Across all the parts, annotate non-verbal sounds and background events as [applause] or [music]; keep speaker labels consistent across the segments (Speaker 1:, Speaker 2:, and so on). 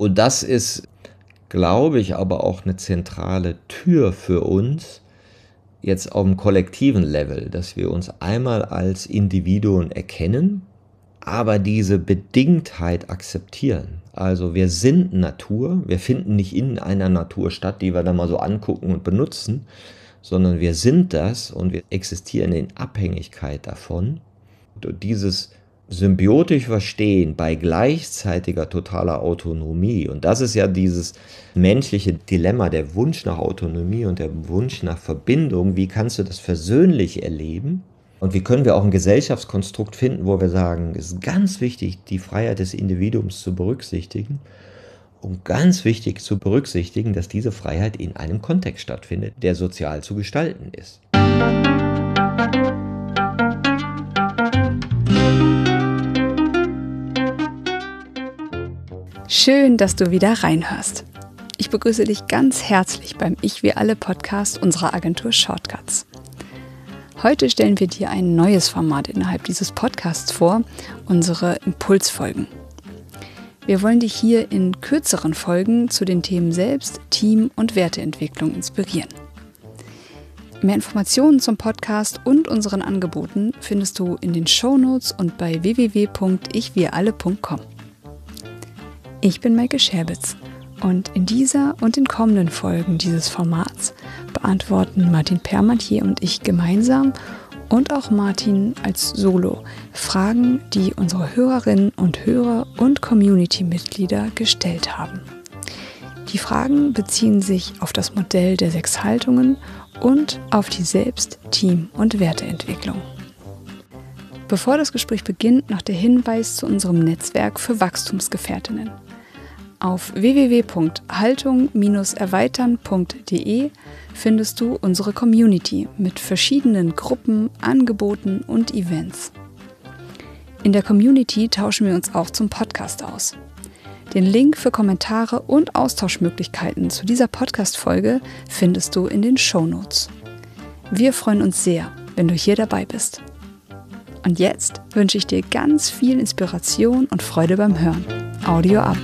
Speaker 1: Und das ist, glaube ich, aber auch eine zentrale Tür für uns jetzt auf dem kollektiven Level, dass wir uns einmal als Individuen erkennen, aber diese Bedingtheit akzeptieren. Also wir sind Natur, wir finden nicht in einer Natur statt, die wir dann mal so angucken und benutzen, sondern wir sind das und wir existieren in Abhängigkeit davon. Und dieses symbiotisch verstehen bei gleichzeitiger totaler Autonomie, und das ist ja dieses menschliche Dilemma, der Wunsch nach Autonomie und der Wunsch nach Verbindung, wie kannst du das versöhnlich erleben? Und wie können wir auch ein Gesellschaftskonstrukt finden, wo wir sagen, es ist ganz wichtig, die Freiheit des Individuums zu berücksichtigen und ganz wichtig zu berücksichtigen, dass diese Freiheit in einem Kontext stattfindet, der sozial zu gestalten ist.
Speaker 2: Schön, dass du wieder reinhörst. Ich begrüße dich ganz herzlich beim Ich wie alle Podcast unserer Agentur Shortcuts. Heute stellen wir dir ein neues Format innerhalb dieses Podcasts vor, unsere Impulsfolgen. Wir wollen dich hier in kürzeren Folgen zu den Themen Selbst, Team und Werteentwicklung inspirieren. Mehr Informationen zum Podcast und unseren Angeboten findest du in den Show Notes und bei www.ichwiralle.com. Ich bin Maike Scherbitz und in dieser und den kommenden Folgen dieses Formats beantworten Martin Permantier und ich gemeinsam und auch Martin als Solo Fragen, die unsere Hörerinnen und Hörer und Community-Mitglieder gestellt haben. Die Fragen beziehen sich auf das Modell der sechs Haltungen und auf die Selbst-, Team- und Werteentwicklung. Bevor das Gespräch beginnt, noch der Hinweis zu unserem Netzwerk für Wachstumsgefährtinnen. Auf www.haltung-erweitern.de findest du unsere Community mit verschiedenen Gruppen, Angeboten und Events. In der Community tauschen wir uns auch zum Podcast aus. Den Link für Kommentare und Austauschmöglichkeiten zu dieser Podcast-Folge findest du in den Show Notes. Wir freuen uns sehr, wenn du hier dabei bist. Und jetzt wünsche ich dir ganz viel Inspiration und Freude beim Hören. Audio ab.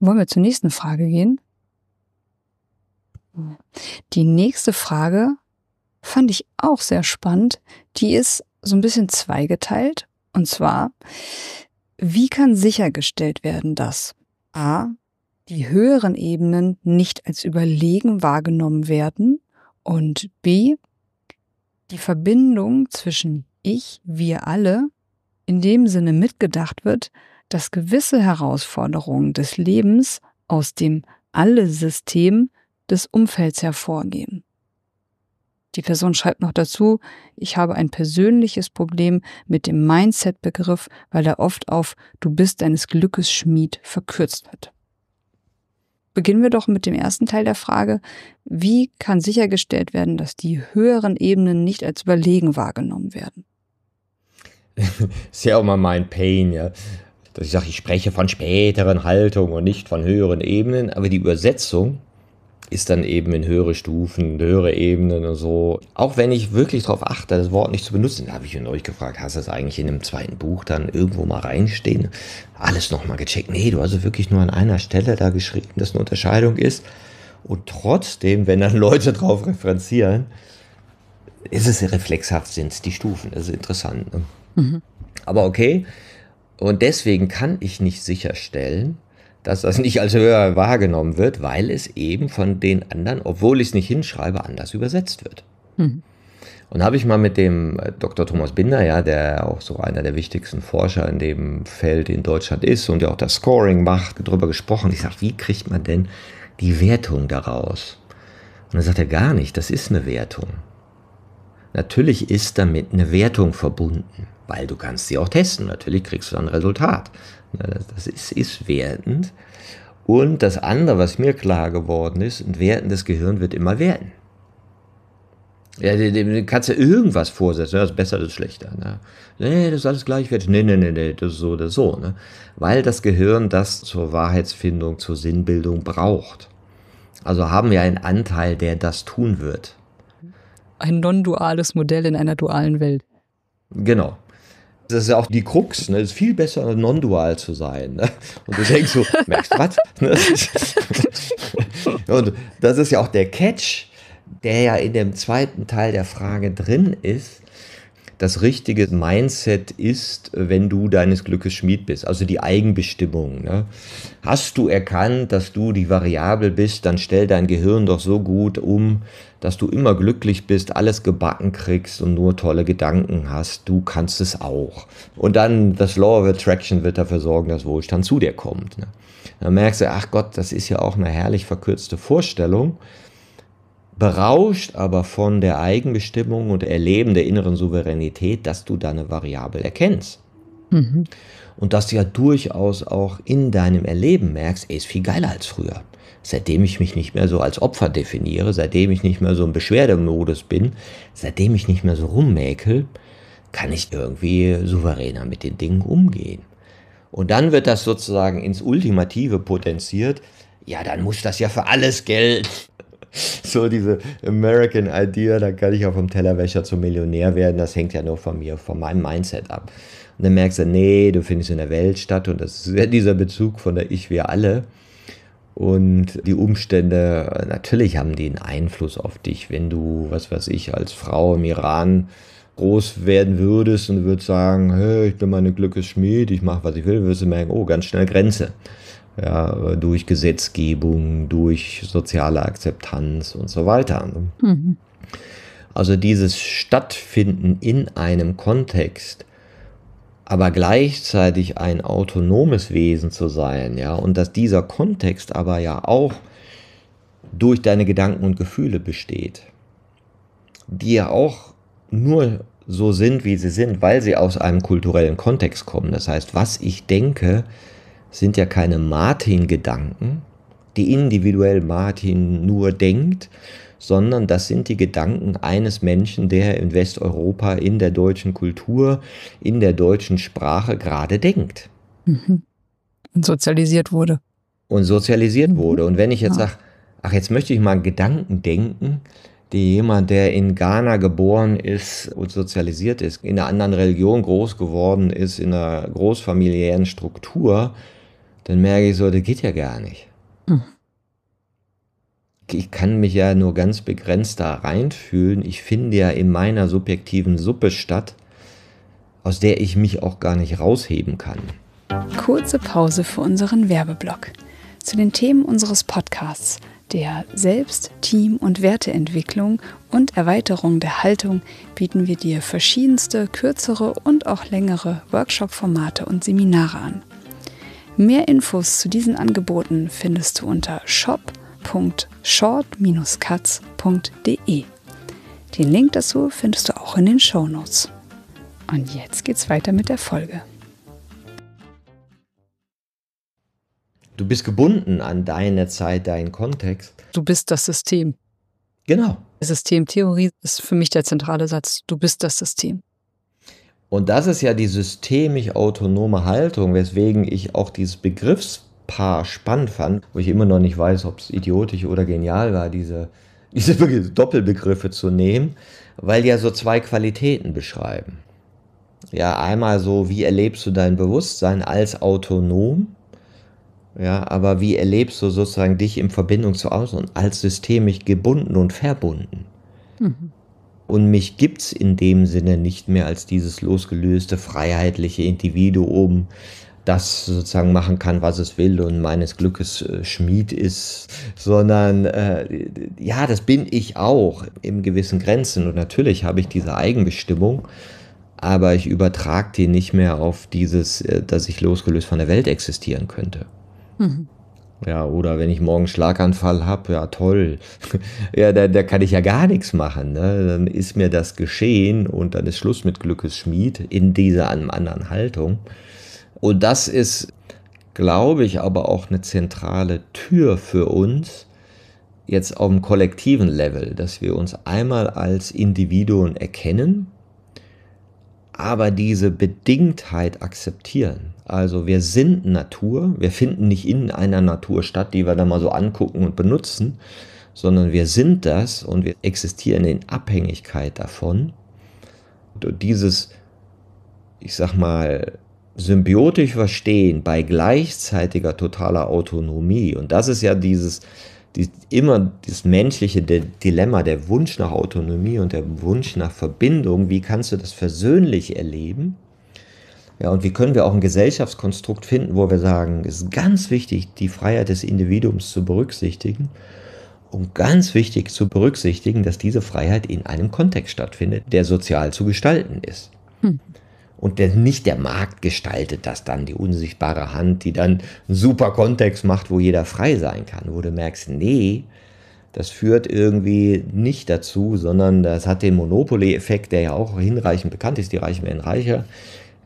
Speaker 2: Wollen wir zur nächsten Frage gehen? Die nächste Frage fand ich auch sehr spannend. Die ist so ein bisschen zweigeteilt. Und zwar, wie kann sichergestellt werden, dass a. die höheren Ebenen nicht als überlegen wahrgenommen werden und b. die Verbindung zwischen ich, wir alle in dem Sinne mitgedacht wird, dass gewisse Herausforderungen des Lebens aus dem Alle-System des Umfelds hervorgehen. Die Person schreibt noch dazu, ich habe ein persönliches Problem mit dem Mindset-Begriff, weil er oft auf Du bist deines Glückes Schmied verkürzt wird. Beginnen wir doch mit dem ersten Teil der Frage, wie kann sichergestellt werden, dass die höheren Ebenen nicht als überlegen wahrgenommen werden?
Speaker 1: [laughs] ist ja auch mal mein Pain, ja dass also ich sage, ich spreche von späteren Haltungen und nicht von höheren Ebenen, aber die Übersetzung ist dann eben in höhere Stufen, höhere Ebenen und so. Auch wenn ich wirklich darauf achte, das Wort nicht zu benutzen, da habe ich euch gefragt, hast du das eigentlich in einem zweiten Buch dann irgendwo mal reinstehen? Alles nochmal gecheckt. Nee, du hast es wirklich nur an einer Stelle da geschrieben, dass eine Unterscheidung ist. Und trotzdem, wenn dann Leute drauf referenzieren, ist es reflexhaft, sind es die Stufen. Das ist interessant. Ne? Mhm. Aber okay, und deswegen kann ich nicht sicherstellen, dass das nicht als höher wahrgenommen wird, weil es eben von den anderen, obwohl ich es nicht hinschreibe, anders übersetzt wird. Mhm. Und habe ich mal mit dem äh, Dr. Thomas Binder, ja, der auch so einer der wichtigsten Forscher in dem Feld in Deutschland ist und der auch das Scoring macht, darüber gesprochen. Ich sage, wie kriegt man denn die Wertung daraus? Und dann sagt er gar nicht, das ist eine Wertung. Natürlich ist damit eine Wertung verbunden weil du kannst sie auch testen. Natürlich kriegst du dann ein Resultat. Ne, das ist, ist wertend. Und das andere, was mir klar geworden ist, ein wertendes Gehirn wird immer werten. Ja, dem kannst du irgendwas vorsetzen, das ist besser, das ist schlechter. Ne? Nee, das ist alles gleichwertig. Nee, nee, nee, nee, das ist so, oder so. Ne? Weil das Gehirn das zur Wahrheitsfindung, zur Sinnbildung braucht. Also haben wir einen Anteil, der das tun wird.
Speaker 2: Ein non-duales Modell in einer dualen Welt.
Speaker 1: Genau. Das ist ja auch die Krux, ne? Es ist viel besser, non-dual zu sein. Ne? Und du denkst so, [laughs] merkst du was? Ne? Und das ist ja auch der Catch, der ja in dem zweiten Teil der Frage drin ist das richtige Mindset ist, wenn du deines Glückes Schmied bist, also die Eigenbestimmung. Ne? Hast du erkannt, dass du die Variable bist, dann stell dein Gehirn doch so gut um, dass du immer glücklich bist, alles gebacken kriegst und nur tolle Gedanken hast. Du kannst es auch. Und dann das Law of Attraction wird dafür sorgen, dass Wohlstand zu dir kommt. Ne? Dann merkst du, ach Gott, das ist ja auch eine herrlich verkürzte Vorstellung berauscht aber von der Eigenbestimmung und Erleben der inneren Souveränität, dass du deine Variable erkennst. Mhm. Und dass du ja durchaus auch in deinem Erleben merkst, ey, ist viel geiler als früher. Seitdem ich mich nicht mehr so als Opfer definiere, seitdem ich nicht mehr so im Beschwerdemodus bin, seitdem ich nicht mehr so rummäkel, kann ich irgendwie souveräner mit den Dingen umgehen. Und dann wird das sozusagen ins Ultimative potenziert. Ja, dann muss das ja für alles Geld so diese American Idea, da kann ich auch vom Tellerwäscher zum Millionär werden, das hängt ja nur von mir, von meinem Mindset ab. Und dann merkst du, nee, du findest in der Welt statt und das ist ja dieser Bezug von der Ich, wir alle. Und die Umstände, natürlich haben die einen Einfluss auf dich, wenn du, was weiß ich, als Frau im Iran groß werden würdest und würdest sagen, hey, ich bin meine Glückes Schmied, ich mache, was ich will, würdest du merken, oh, ganz schnell Grenze ja, durch Gesetzgebung, durch soziale Akzeptanz und so weiter. Mhm. Also dieses Stattfinden in einem Kontext, aber gleichzeitig ein autonomes Wesen zu sein, ja, und dass dieser Kontext aber ja auch durch deine Gedanken und Gefühle besteht, die ja auch nur so sind, wie sie sind, weil sie aus einem kulturellen Kontext kommen. Das heißt, was ich denke, äh, sind ja keine Martin-Gedanken, die individuell Martin nur denkt, sondern das sind die Gedanken eines Menschen, der in Westeuropa in der deutschen Kultur, in der deutschen Sprache gerade denkt.
Speaker 2: Mhm. Und sozialisiert wurde.
Speaker 1: Und sozialisiert mhm. wurde. Und wenn ich jetzt ja. sage, ach, jetzt möchte ich mal einen Gedanken denken, die jemand, der in Ghana geboren ist und sozialisiert ist, in einer anderen Religion groß geworden ist, in einer großfamiliären Struktur, dann merke ich so, das geht ja gar nicht. Mhm. Ich kann mich ja nur ganz begrenzt da reinfühlen. Ich finde ja in meiner subjektiven Suppe statt, aus der ich mich auch gar nicht rausheben kann.
Speaker 2: Kurze Pause für unseren Werbeblock. Zu den Themen unseres Podcasts, der Selbst-, Team- und Werteentwicklung und Erweiterung der Haltung bieten wir dir verschiedenste, kürzere und auch längere Workshop-Formate und Seminare an. Mehr Infos zu diesen Angeboten findest du unter shop.short-katz.de. Den Link dazu findest du auch in den Show Notes. Und jetzt geht's weiter mit der Folge.
Speaker 1: Du bist gebunden an deine Zeit, deinen Kontext.
Speaker 2: Du bist das System. Genau. Systemtheorie ist für mich der zentrale Satz. Du bist das System.
Speaker 1: Und das ist ja die systemisch autonome Haltung, weswegen ich auch dieses Begriffspaar spannend fand, wo ich immer noch nicht weiß, ob es idiotisch oder genial war, diese, [laughs] diese Doppelbegriffe zu nehmen, weil die ja so zwei Qualitäten beschreiben. Ja, einmal so, wie erlebst du dein Bewusstsein als autonom? Ja, aber wie erlebst du sozusagen dich in Verbindung zu außen als systemisch gebunden und verbunden? Mhm und mich gibt's in dem Sinne nicht mehr als dieses losgelöste freiheitliche Individuum, das sozusagen machen kann, was es will und meines Glückes äh, Schmied ist, sondern äh, ja, das bin ich auch im gewissen Grenzen und natürlich habe ich diese Eigenbestimmung, aber ich übertrage die nicht mehr auf dieses, äh, dass ich losgelöst von der Welt existieren könnte. Mhm. Ja, oder wenn ich morgen Schlaganfall habe, ja toll. [laughs] ja, da, da kann ich ja gar nichts machen. Ne? Dann ist mir das geschehen und dann ist Schluss mit Glückes Schmied in dieser anderen Haltung. Und das ist, glaube ich, aber auch eine zentrale Tür für uns jetzt auf dem kollektiven Level, dass wir uns einmal als Individuen erkennen, aber diese Bedingtheit akzeptieren. Also wir sind Natur, wir finden nicht in einer Natur statt, die wir dann mal so angucken und benutzen, sondern wir sind das und wir existieren in Abhängigkeit davon. Und dieses, ich sag mal, symbiotisch Verstehen bei gleichzeitiger totaler Autonomie, und das ist ja dieses, die, immer das menschliche Dilemma, der Wunsch nach Autonomie und der Wunsch nach Verbindung, wie kannst du das versöhnlich erleben? Ja, und wie können wir auch ein Gesellschaftskonstrukt finden, wo wir sagen, es ist ganz wichtig, die Freiheit des Individuums zu berücksichtigen und ganz wichtig zu berücksichtigen, dass diese Freiheit in einem Kontext stattfindet, der sozial zu gestalten ist. Hm. Und der, nicht der Markt gestaltet das dann, die unsichtbare Hand, die dann einen super Kontext macht, wo jeder frei sein kann, wo du merkst, nee, das führt irgendwie nicht dazu, sondern das hat den Monopoly-Effekt, der ja auch hinreichend bekannt ist, die Reichen werden reicher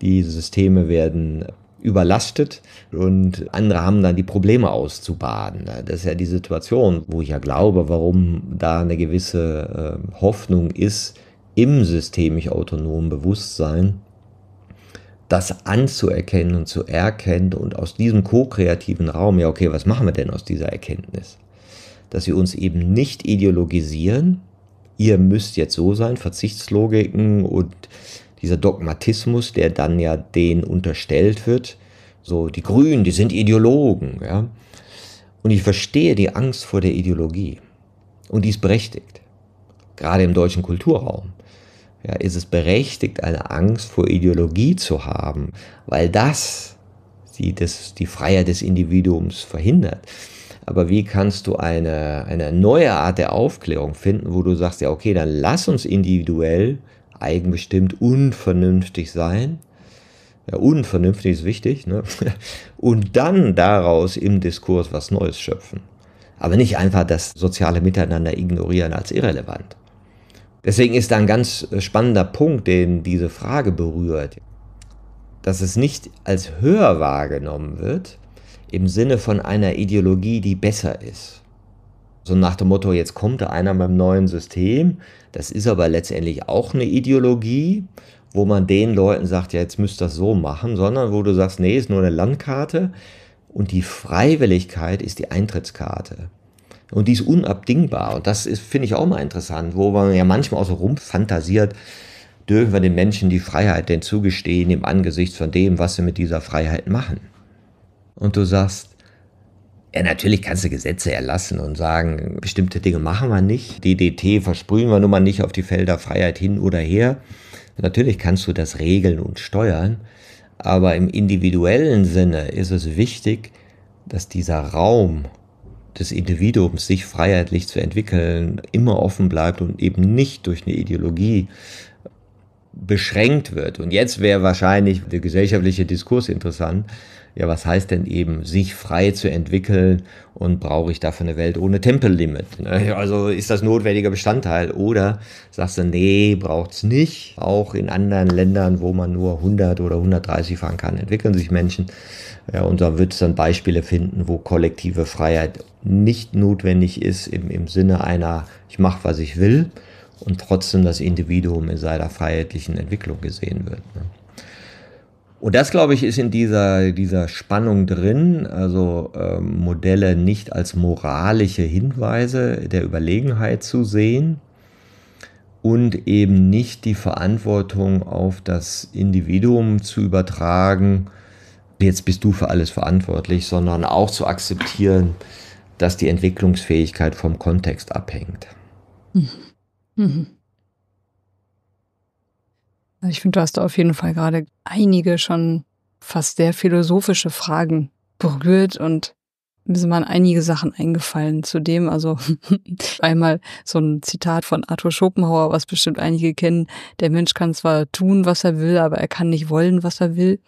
Speaker 1: die Systeme werden überlastet und andere haben dann die Probleme auszubaden. Das ist ja die Situation, wo ich ja glaube, warum da eine gewisse ähm, Hoffnung ist, im systemisch autonomen Bewusstsein das anzuerkennen und zu erkennen und aus diesem ko-kreativen Raum, ja okay, was machen wir denn aus dieser Erkenntnis? Dass wir uns eben nicht ideologisieren, ihr müsst jetzt so sein, Verzichtslogiken und dieser Dogmatismus, der dann ja denen unterstellt wird, so die Grünen, die sind Ideologen, ja. Und ich verstehe die Angst vor der Ideologie. Und die ist berechtigt. Gerade im deutschen Kulturraum. Ja, ist es berechtigt, eine Angst vor Ideologie zu haben, weil das die, das, die Freiheit des Individuums verhindert. Aber wie kannst du eine, eine neue Art der Aufklärung finden, wo du sagst, ja, okay, dann lass uns individuell eigenbestimmt unvernünftig sein. Ja, unvernünftig ist wichtig. Ne? [laughs] Und dann daraus im Diskurs was Neues schöpfen. Aber nicht einfach das soziale Miteinander ignorieren als irrelevant. Deswegen ist da ein ganz äh, spannender Punkt, den diese Frage berührt, dass es nicht als höher wahrgenommen wird im Sinne von einer Ideologie, die besser ist so nach dem Motto, jetzt kommt da einer mit einem neuen System. Das ist aber letztendlich auch eine Ideologie, wo man den Leuten sagt, ja, jetzt müsst ihr das so machen, sondern wo du sagst, nee, ist nur eine Landkarte. Und die Freiwilligkeit ist die Eintrittskarte. Und die ist unabdingbar. Und das finde ich, auch mal interessant, wo man ja manchmal auch so rumfantasiert, dürfen wir den Menschen die Freiheit denn zugestehen im Angesicht von dem, was sie mit dieser Freiheit machen. Und du sagst, ja, natürlich kannst du Gesetze erlassen und sagen, bestimmte Dinge machen wir nicht. DDT versprühen wir nun mal nicht auf die Felder Freiheit hin oder her. Natürlich kannst du das regeln und steuern, aber im individuellen Sinne ist es wichtig, dass dieser Raum des Individuums, sich freiheitlich zu entwickeln, immer offen bleibt und eben nicht durch eine Ideologie beschränkt wird. Und jetzt wäre wahrscheinlich der gesellschaftliche Diskurs interessant. Ja, was heißt denn eben, sich frei zu entwickeln und brauche ich dafür eine Welt ohne Tempellimit? Ne? Also ist das notwendiger Bestandteil oder sagst du, nee, braucht es nicht. Auch in anderen Ländern, wo man nur 100 oder 130 fahren kann, entwickeln sich Menschen. Ja, und da wird es dann Beispiele finden, wo kollektive Freiheit nicht notwendig ist im, im Sinne einer, ich mache, was ich will, und trotzdem das Individuum in seiner freiheitlichen Entwicklung gesehen wird. Ne? Und das, glaube ich, ist in dieser, dieser Spannung drin, also ähm, Modelle nicht als moralische Hinweise der Überlegenheit zu sehen und eben nicht die Verantwortung auf das Individuum zu übertragen, jetzt bist du für alles verantwortlich, sondern auch zu akzeptieren, dass die Entwicklungsfähigkeit vom Kontext abhängt.
Speaker 2: Mhm. Mhm. Also ich finde, du hast da auf jeden Fall gerade einige schon fast sehr philosophische Fragen berührt und mir sind mal einige Sachen eingefallen Zudem, Also [laughs] einmal so ein Zitat von Arthur Schopenhauer, was bestimmt einige kennen. Der Mensch kann zwar tun, was er will, aber er kann nicht wollen, was er will.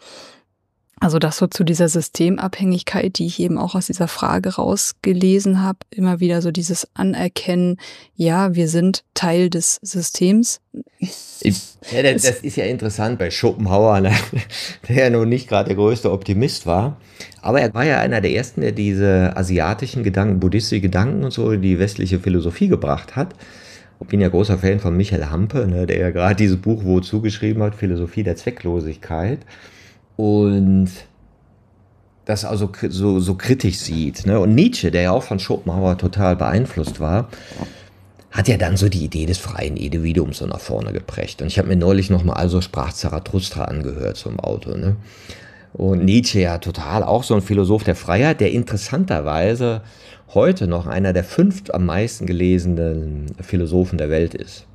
Speaker 2: Also das so zu dieser Systemabhängigkeit, die ich eben auch aus dieser Frage rausgelesen habe, immer wieder so dieses Anerkennen, ja, wir sind Teil des Systems.
Speaker 1: Ich, ja, das, das, ist ja interessant bei Schopenhauer, ne? [laughs] der ja nun nicht gerade der größte Optimist war, aber er war ja einer der ersten, der diese asiatischen Gedanken, buddhistische Gedanken und so in die westliche Philosophie gebracht hat. Ich bin ja großer Fan von Michael Hampe, ne, der ja gerade dieses Buch wo zugeschrieben hat, Philosophie der Zwecklosigkeit und das also so, so kritisch sieht. Ne? Und Nietzsche, der ja auch von Schopenhauer total beeinflusst war, hat ja dann so die Idee des freien Individuums so nach vorne geprägt. Und ich habe mir neulich nochmal also sprach Zarathustra angehört zum Auto. Ne? Und Nietzsche ja total auch so ein Philosoph der Freiheit, der interessanterweise heute noch einer der fünf am meisten gelesenen Philosophen der Welt ist.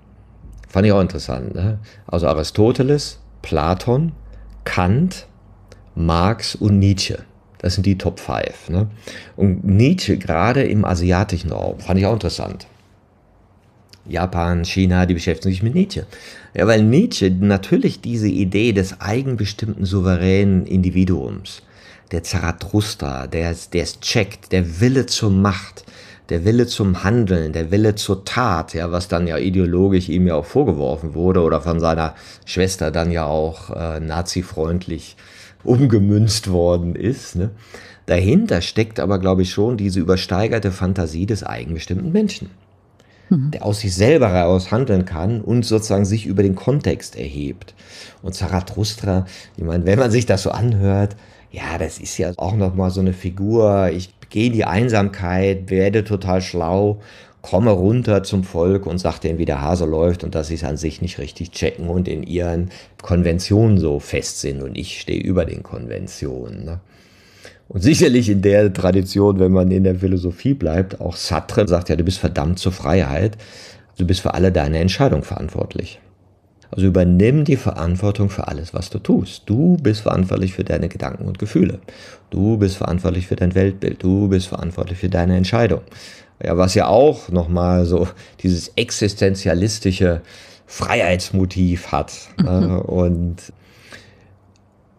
Speaker 1: Fand ich auch interessant. Ne? Also Aristoteles, Platon, Kant, Marx und Nietzsche. Das sind die Top 5. Ne? Und Nietzsche gerade im asiatischen Raum fand ich auch interessant. Japan, China, die beschäftigen sich mit Nietzsche. Ja, weil Nietzsche natürlich diese Idee des eigenbestimmten souveränen Individuums, der Zarathustra, der es checkt, der Wille zur Macht, der Wille zum Handeln, der Wille zur Tat, ja, was dann ja ideologisch ihm ja auch vorgeworfen wurde oder von seiner Schwester dann ja auch äh, nazifreundlich umgemünzt worden ist. Ne? Dahinter steckt aber, glaube ich, schon diese übersteigerte Fantasie des eigenbestimmten Menschen, mhm. der aus sich selber heraus handeln kann und sozusagen sich über den Kontext erhebt. Und Zarathustra, ich meine, wenn man sich das so anhört, ja, das ist ja auch nochmal so eine Figur. Ich geh in die Einsamkeit, werde total schlau, komme runter zum Volk und sag denen, wie der Hase läuft und dass sie es an sich nicht richtig checken und in ihren Konventionen so fest sind und ich stehe über den Konventionen. Ne? Und sicherlich in der Tradition, wenn man in der Philosophie bleibt, auch Sartre sagt ja, du bist verdammt zur Freiheit, du bist für alle deine Entscheidung verantwortlich. Also übernimm die Verantwortung für alles, was du tust. Du bist verantwortlich für deine Gedanken und Gefühle. Du bist verantwortlich für dein Weltbild. Du bist verantwortlich für deine Entscheidung. Ja, was ja auch nochmal so dieses existenzialistische Freiheitsmotiv hat. Mhm. Und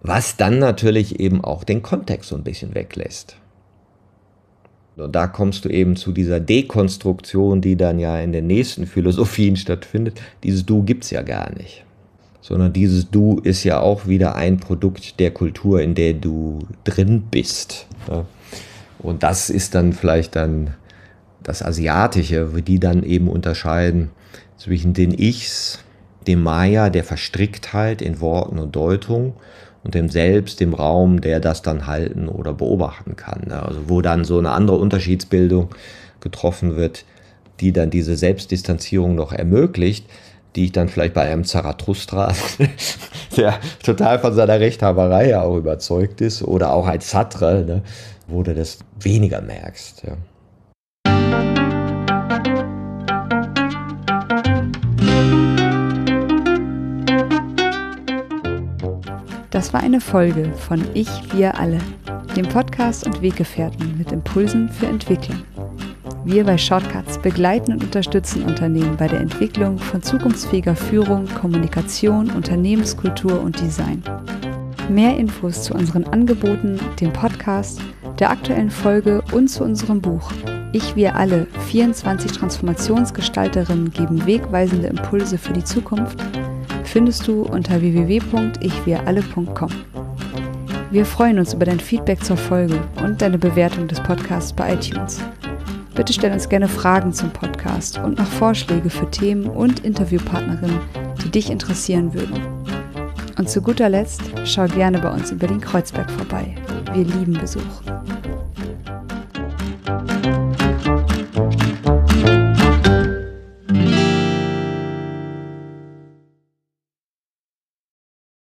Speaker 1: was dann natürlich eben auch den Kontext so ein bisschen weglässt. Und da kommst du eben zu dieser Dekonstruktion, die dann ja in den nächsten Philosophien stattfindet. Dieses Du gibt es ja gar nicht. Sondern dieses Du ist ja auch wieder ein Produkt der Kultur, in der du drin bist. Und das ist dann vielleicht dann das Asiatische, wo die dann eben unterscheiden zwischen den Ichs, dem Maya, der Verstricktheit in Worten und Deutung und dem Selbst, dem Raum, der das dann halten oder beobachten kann. Ne? Also wo dann so eine andere Unterschiedsbildung getroffen wird, die dann diese Selbstdistanzierung noch ermöglicht, die ich dann vielleicht bei einem Zarathustra, [laughs] der total von seiner Rechthaberei ja auch überzeugt ist, oder auch als Satra, ne, wo du das weniger merkst. Ja.
Speaker 2: Das war eine Folge von Ich, wir alle, dem Podcast und Weggefährten mit Impulsen für Entwicklung. Wir bei Shortcuts begleiten und unterstützen Unternehmen bei der Entwicklung von zukunftsfähiger Führung, Kommunikation, Unternehmenskultur und Design. Mehr Infos zu unseren Angeboten, dem Podcast, der aktuellen Folge und zu unserem Buch Ich, wir alle, 24 Transformationsgestalterinnen geben wegweisende Impulse für die Zukunft findest du unter www.ichwiralle.com. Wir freuen uns über dein Feedback zur Folge und deine Bewertung des Podcasts bei iTunes. Bitte stell uns gerne Fragen zum Podcast und nach Vorschläge für Themen und Interviewpartnerinnen, die dich interessieren würden. Und zu guter Letzt schau gerne bei uns in Berlin-Kreuzberg vorbei. Wir lieben Besuch.